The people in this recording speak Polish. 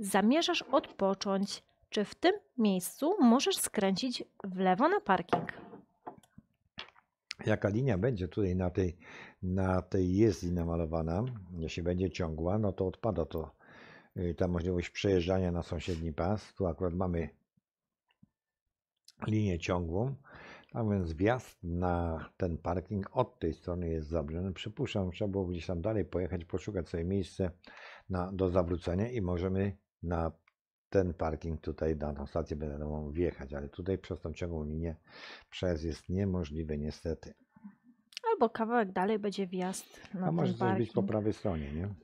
zamierzasz odpocząć, czy w tym miejscu możesz skręcić w lewo na parking. Jaka linia będzie tutaj na tej, na tej jezdni namalowana, jeśli będzie ciągła, no to odpada to y, ta możliwość przejeżdżania na sąsiedni pas. Tu akurat mamy linię ciągłą, a tak więc wjazd na ten parking od tej strony jest zabrany. Przypuszczam, trzeba było gdzieś tam dalej pojechać, poszukać sobie miejsce na, do zawrócenia i możemy na ten parking tutaj, na tą stację mógł wjechać, ale tutaj przez tą ciągłą linię przez jest niemożliwy niestety. Albo kawałek dalej będzie wjazd na A ten może zrobić po prawej stronie, nie?